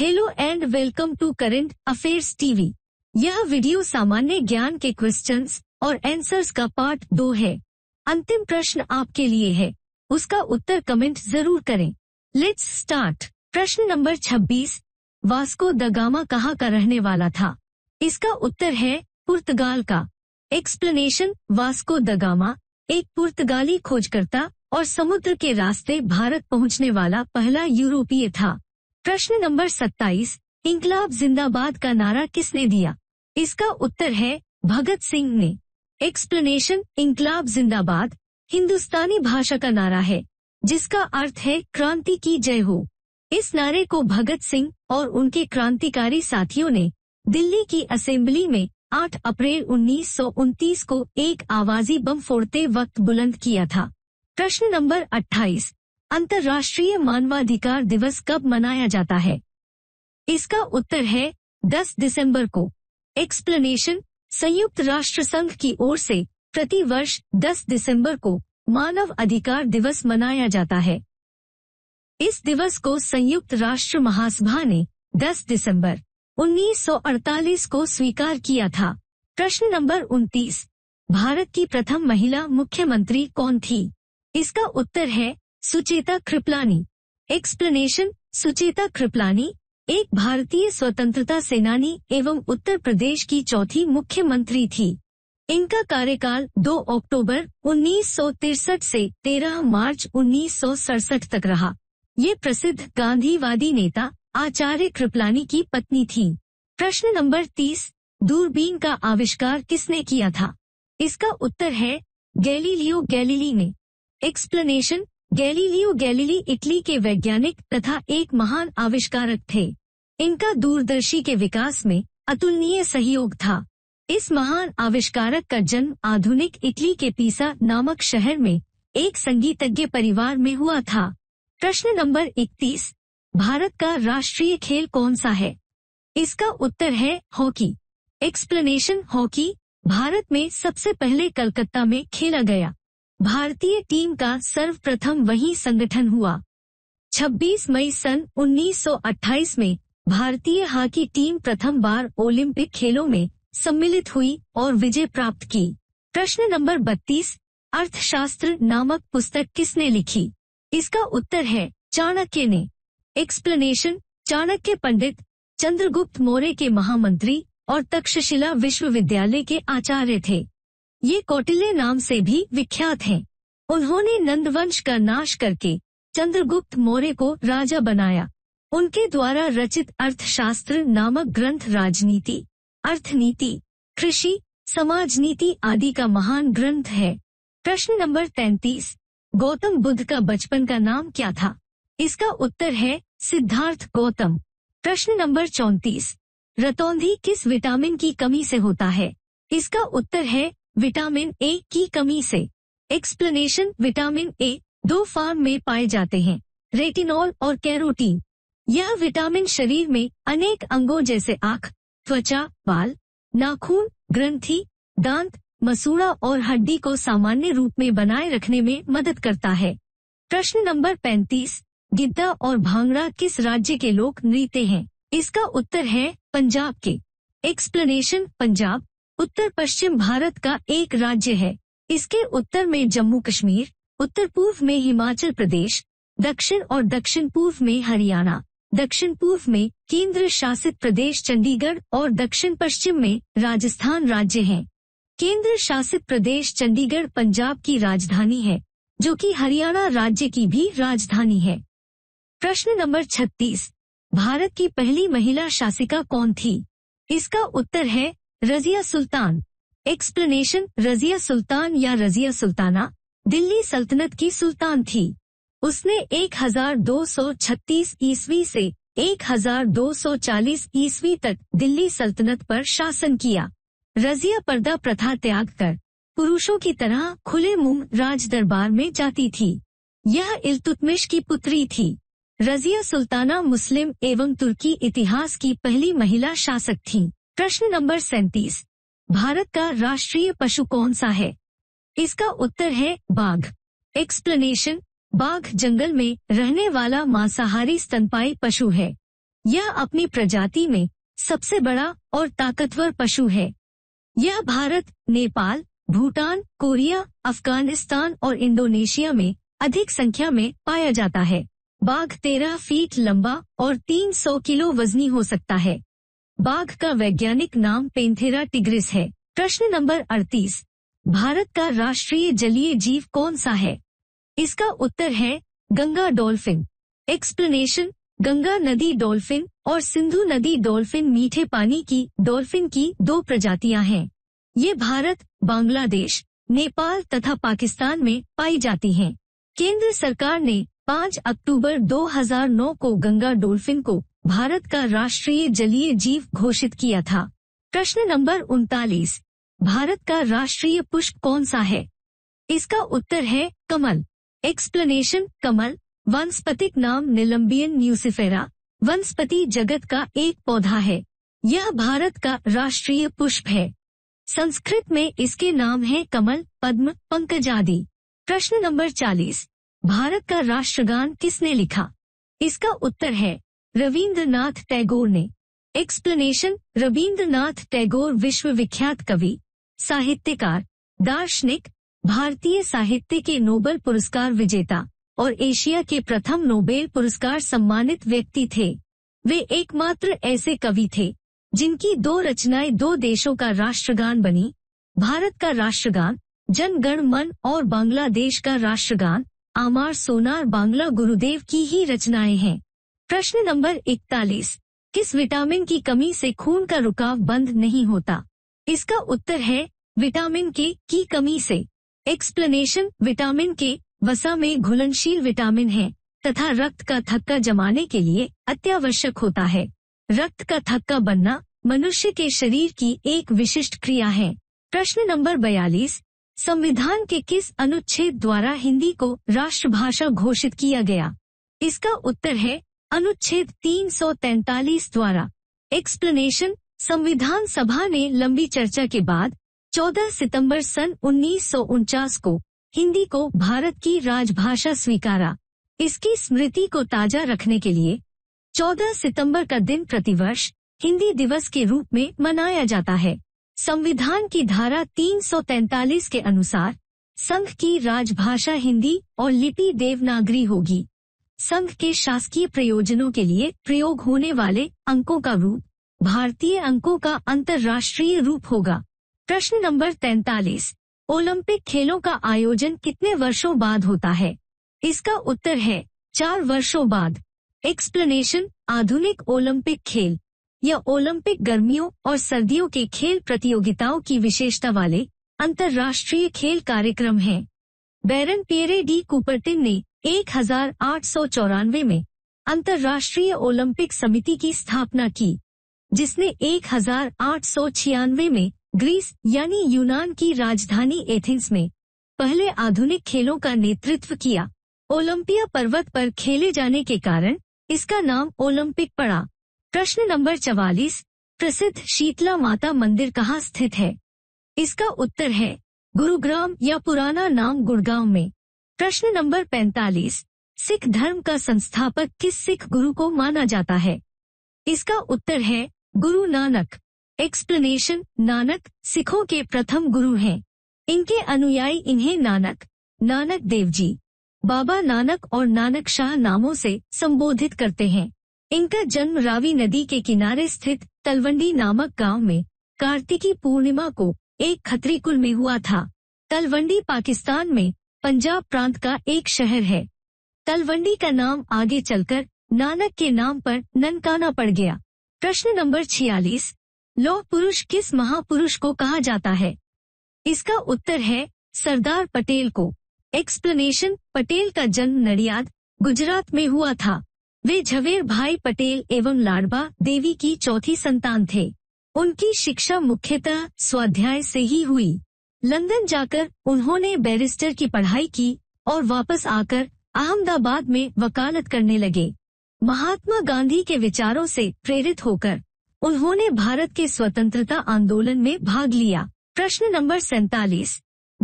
Hello and welcome to current affairs TV यह video सामान्य ज्ञान के क्वेश्चंस और आंसर्स का पार्ट दो है अंतिम प्रश्न आपके लिए है उसका उत्तर कमेंट जरूर करें लेट्स स्टार्ट प्रश्न नंबर 26 वास्को द गामा कहाँ का रहने वाला था इसका उत्तर है पुर्तगाल का एक्सप्लेनेशन वास्को द गामा एक पुर्तगाली खोजकर्ता और समुद्र के रास्ते भारत पहुंचने वाला पहला यूरोपीय था प्रश्न नंबर 27 इंकलाब जिंदाबाद का नारा किसने दिया इसका उत्तर है भगत सिंह ने एक्सप्लेनेशन इंकलाब जिंदाबाद हिंदुस्तानी भाषा का नारा है जिसका अर्थ है क्रांति की जय हो इस नारे को भगत सिंह और उनके क्रांतिकारी साथियों ने दिल्ली की असेंबली में 8 अप्रैल उन्नीस को एक आवाजी बम फोड़ते वक्त बुलंद किया था प्रश्न नंबर अंतर्राष्ट्रीय मानवाधिकार दिवस कब मनाया जाता है इसका उत्तर है 10 दिसंबर को एक्सप्लेनेशन संयुक्त राष्ट्र संघ की ओर से प्रति वर्ष दस दिसंबर को मानव अधिकार दिवस मनाया जाता है इस दिवस को संयुक्त राष्ट्र महासभा ने 10 दिसंबर 1948 को स्वीकार किया था प्रश्न नंबर 29 भारत की प्रथम महिला मुख्यमंत्री कौन थी इसका उत्तर है सुचेता कृपलानी एक्सप्लेनेशन सुचेता कृपलानी एक भारतीय स्वतंत्रता सेनानी एवं उत्तर प्रदेश की चौथी मुख्यमंत्री थी इनका कार्यकाल 2 अक्टूबर उन्नीस से 13 मार्च उन्नीस तक रहा ये प्रसिद्ध गांधीवादी नेता आचार्य कृपलानी की पत्नी थी प्रश्न नंबर 30 दूरबीन का आविष्कार किसने किया था इसका उत्तर है गैलीलियो गैलीली ने एक्सप्लेनेशन गैलीलियो गैलीली इटली के वैज्ञानिक तथा एक महान आविष्कारक थे इनका दूरदर्शी के विकास में अतुलनीय सहयोग था इस महान आविष्कारक का जन्म आधुनिक इटली के पीसा नामक शहर में एक संगीतज्ञ परिवार में हुआ था प्रश्न नंबर 31 भारत का राष्ट्रीय खेल कौन सा है इसका उत्तर है हॉकी एक्सप्लेनेशन हॉकी भारत में सबसे पहले कलकत्ता में खेला गया भारतीय टीम का सर्वप्रथम वही संगठन हुआ 26 मई सन 1928 में भारतीय हॉकी टीम प्रथम बार ओलंपिक खेलों में सम्मिलित हुई और विजय प्राप्त की प्रश्न नंबर 32 अर्थशास्त्र नामक पुस्तक किसने लिखी इसका उत्तर है चाणक्य ने एक्सप्लेनेशन चाणक्य पंडित चंद्रगुप्त मौर्य के महामंत्री और तक्षशिला विश्वविद्यालय के आचार्य थे ये कौटिल्य नाम से भी विख्यात हैं। उन्होंने नंदवंश का नाश करके चंद्रगुप्त मौर्य को राजा बनाया उनके द्वारा रचित अर्थशास्त्र नामक ग्रंथ राजनीति अर्थनीति कृषि समाज नीति आदि का महान ग्रंथ है प्रश्न नंबर तैतीस गौतम बुद्ध का बचपन का नाम क्या था इसका उत्तर है सिद्धार्थ गौतम प्रश्न नंबर चौतीस रतौंधी किस विटामिन की कमी से होता है इसका उत्तर है विटामिन ए की कमी से एक्सप्लेनेशन विटामिन ए दो फार्म में पाए जाते हैं रेटिनॉल और कैरोटीन यह विटामिन शरीर में अनेक अंगों जैसे आंख त्वचा बाल नाखून ग्रंथि दांत मसूड़ा और हड्डी को सामान्य रूप में बनाए रखने में मदद करता है प्रश्न नंबर 35 गिद्धा और भांगड़ा किस राज्य के लोग नृत्य हैं इसका उत्तर है पंजाब के एक्सप्लेनेशन पंजाब उत्तर पश्चिम भारत का एक राज्य है इसके उत्तर में जम्मू कश्मीर उत्तर पूर्व में हिमाचल प्रदेश दक्षिण और दक्षिण पूर्व में हरियाणा दक्षिण पूर्व में केंद्र शासित प्रदेश चंडीगढ़ और दक्षिण पश्चिम में राजस्थान राज्य है केंद्र शासित प्रदेश चंडीगढ़ पंजाब की राजधानी है जो कि हरियाणा राज्य की भी राजधानी है प्रश्न नंबर 36 भारत की पहली महिला शासिका कौन थी इसका उत्तर है रजिया सुल्तान एक्सप्लेनेशन रजिया सुल्तान या रजिया सुल्ताना दिल्ली सल्तनत की सुल्तान थी उसने 1236 ईस्वी से 1240 ईस्वी तक दिल्ली सल्तनत पर शासन किया रजिया पर्दा प्रथा त्याग कर पुरुषों की तरह खुले मुंह राज दरबार में जाती थी यह इल्तुतमिश की पुत्री थी रजिया सुल्ताना मुस्लिम एवं तुर्की इतिहास की पहली महिला शासक थीं। प्रश्न नंबर सैतीस भारत का राष्ट्रीय पशु कौन सा है इसका उत्तर है बाघ एक्सप्लेनेशन बाघ जंगल में रहने वाला मांसाहारी स्तनपाई पशु है यह अपनी प्रजाति में सबसे बड़ा और ताकतवर पशु है यह भारत नेपाल भूटान कोरिया अफगानिस्तान और इंडोनेशिया में अधिक संख्या में पाया जाता है बाघ तेरह फीट लंबा और 300 किलो वजनी हो सकता है बाघ का वैज्ञानिक नाम पेंथेरा टिग्रिस है प्रश्न नंबर अड़तीस भारत का राष्ट्रीय जलीय जीव कौन सा है इसका उत्तर है गंगा डॉल्फिन एक्सप्लेनेशन गंगा नदी डॉल्फिन और सिंधु नदी डॉल्फिन मीठे पानी की डॉल्फिन की दो प्रजातियां हैं ये भारत बांग्लादेश नेपाल तथा पाकिस्तान में पाई जाती हैं। केंद्र सरकार ने 5 अक्टूबर 2009 को गंगा डॉल्फिन को भारत का राष्ट्रीय जलीय जीव घोषित किया था प्रश्न नंबर उनतालीस भारत का राष्ट्रीय पुष्प कौन सा है इसका उत्तर है कमल एक्सप्लेनेशन कमल वनस्पतिक नाम निलंबियन न्यूसिफेरा वनस्पति जगत का एक पौधा है यह भारत का राष्ट्रीय पुष्प है संस्कृत में इसके नाम है कमल पद्म पंकजादि प्रश्न नंबर 40 भारत का राष्ट्रगान किसने लिखा इसका उत्तर है रविंद्रनाथ टैगोर ने एक्सप्लेनेशन रविंद्रनाथ टैगोर विश्वविख्यात कवि साहित्यकार दार्शनिक भारतीय साहित्य के नोबेल पुरस्कार विजेता और एशिया के प्रथम नोबेल पुरस्कार सम्मानित व्यक्ति थे वे एकमात्र ऐसे कवि थे जिनकी दो रचनाएं दो देशों का राष्ट्रगान बनी भारत का राष्ट्रगान जनगण मन और बांग्लादेश का राष्ट्रगान आमार सोनार बांग्ला गुरुदेव की ही रचनाएं हैं प्रश्न नंबर इकतालीस किस विटामिन की कमी से खून का रुकाव बंद नहीं होता इसका उत्तर है विटामिन के की कमी से एक्सप्लेनेशन विटामिन के वसा में घुलनशील विटामिन है तथा रक्त का थक्का जमाने के लिए अत्यावश्यक होता है रक्त का थक्का बनना मनुष्य के शरीर की एक विशिष्ट क्रिया है प्रश्न नंबर बयालीस संविधान के किस अनुच्छेद द्वारा हिंदी को राष्ट्रभाषा घोषित किया गया इसका उत्तर है अनुच्छेद तीन द्वारा एक्सप्लेनेशन संविधान सभा ने लंबी चर्चा के बाद 14 सितंबर सन उन्नीस को हिंदी को भारत की राजभाषा स्वीकारा इसकी स्मृति को ताजा रखने के लिए 14 सितंबर का दिन प्रतिवर्ष हिंदी दिवस के रूप में मनाया जाता है संविधान की धारा 343 के अनुसार संघ की राजभाषा हिंदी और लिपि देवनागरी होगी संघ के शासकीय प्रयोजनों के लिए प्रयोग होने वाले अंकों का रूप भारतीय अंकों का अंतर्राष्ट्रीय रूप होगा प्रश्न नंबर तैतालीस ओलंपिक खेलों का आयोजन कितने वर्षों बाद होता है इसका उत्तर है चार वर्षों बाद एक्सप्लेनेशन आधुनिक ओलंपिक खेल या ओलंपिक गर्मियों और सर्दियों के खेल प्रतियोगिताओं की विशेषता वाले अंतर्राष्ट्रीय खेल कार्यक्रम है बैरन पेरे डी कुपर्टिन ने एक में अंतर्राष्ट्रीय ओलंपिक समिति की स्थापना की जिसने एक में ग्रीस यानी यूनान की राजधानी एथेंस में पहले आधुनिक खेलों का नेतृत्व किया ओलंपिया पर्वत पर खेले जाने के कारण इसका नाम ओलंपिक पड़ा प्रश्न नंबर चवालीस प्रसिद्ध शीतला माता मंदिर कहाँ स्थित है इसका उत्तर है गुरुग्राम या पुराना नाम गुड़गांव में प्रश्न नंबर 45 सिख धर्म का संस्थापक किस सिख गुरु को माना जाता है इसका उत्तर है गुरु नानक एक्सप्लेनेशन नानक सिखों के प्रथम गुरु हैं इनके अनुयायी इन्हें नानक नानक देव जी बाबा नानक और नानक शाह नामों से संबोधित करते हैं इनका जन्म रावी नदी के किनारे स्थित तलवंडी नामक गांव में कार्तिकी पूर्णिमा को एक खतरी कुल में हुआ था तलवंडी पाकिस्तान में पंजाब प्रांत का एक शहर है तलवंडी का नाम आगे चलकर नानक के नाम पर ननकाना पड़ गया प्रश्न नंबर छियालीस लौह पुरुष किस महापुरुष को कहा जाता है इसका उत्तर है सरदार पटेल को एक्सप्लेनेशन पटेल का जन्म नडियाद गुजरात में हुआ था वे झवेर भाई पटेल एवं लाडबा देवी की चौथी संतान थे उनकी शिक्षा मुख्यतः स्वाध्याय से ही हुई लंदन जाकर उन्होंने बैरिस्टर की पढ़ाई की और वापस आकर अहमदाबाद में वकालत करने लगे महात्मा गांधी के विचारों से प्रेरित होकर उन्होंने भारत के स्वतंत्रता आंदोलन में भाग लिया प्रश्न नंबर सैतालीस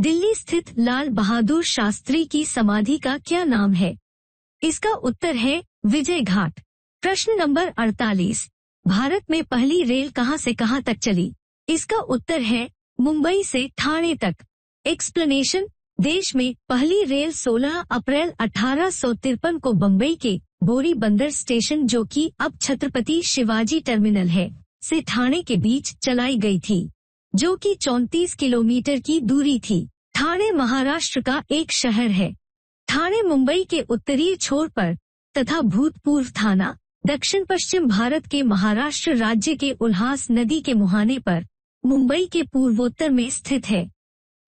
दिल्ली स्थित लाल बहादुर शास्त्री की समाधि का क्या नाम है इसका उत्तर है विजय घाट प्रश्न नंबर 48 भारत में पहली रेल कहां से कहां तक चली इसका उत्तर है मुंबई से थाने तक एक्सप्लेनेशन देश में पहली रेल 16 अप्रैल अठारह को बम्बई के बोरी बंदर स्टेशन जो कि अब छत्रपति शिवाजी टर्मिनल है से थाने के बीच चलाई गई थी जो कि 34 किलोमीटर की दूरी थी थाने महाराष्ट्र का एक शहर है थाने मुंबई के उत्तरी छोर पर तथा भूतपूर्व थाना दक्षिण पश्चिम भारत के महाराष्ट्र राज्य के उल्हास नदी के मुहाने पर मुंबई के पूर्वोत्तर में स्थित है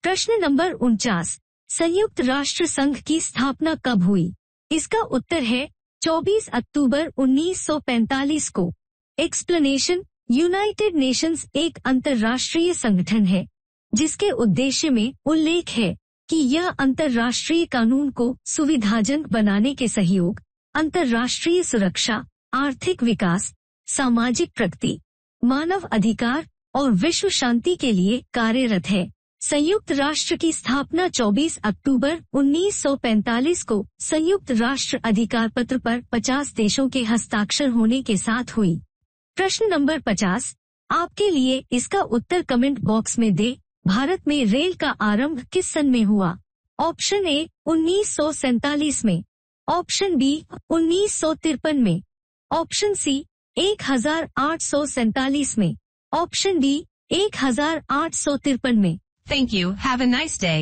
प्रश्न नंबर उनचास संयुक्त राष्ट्र संघ की स्थापना कब हुई इसका उत्तर है 24 अक्टूबर 1945 को एक्सप्लेनेशन यूनाइटेड नेशंस एक अंतर्राष्ट्रीय संगठन है जिसके उद्देश्य में उल्लेख है कि यह अंतर्राष्ट्रीय कानून को सुविधाजनक बनाने के सहयोग अंतर्राष्ट्रीय सुरक्षा आर्थिक विकास सामाजिक प्रगति मानव अधिकार और विश्व शांति के लिए कार्यरत है संयुक्त राष्ट्र की स्थापना 24 अक्टूबर 1945 को संयुक्त राष्ट्र अधिकार पत्र पर 50 देशों के हस्ताक्षर होने के साथ हुई प्रश्न नंबर 50 आपके लिए इसका उत्तर कमेंट बॉक्स में दे भारत में रेल का आरंभ किस सन में हुआ ऑप्शन ए उन्नीस में ऑप्शन बी उन्नीस में ऑप्शन सी एक में ऑप्शन डी एक हजार आठ सौ तिरपन में thank you have a nice day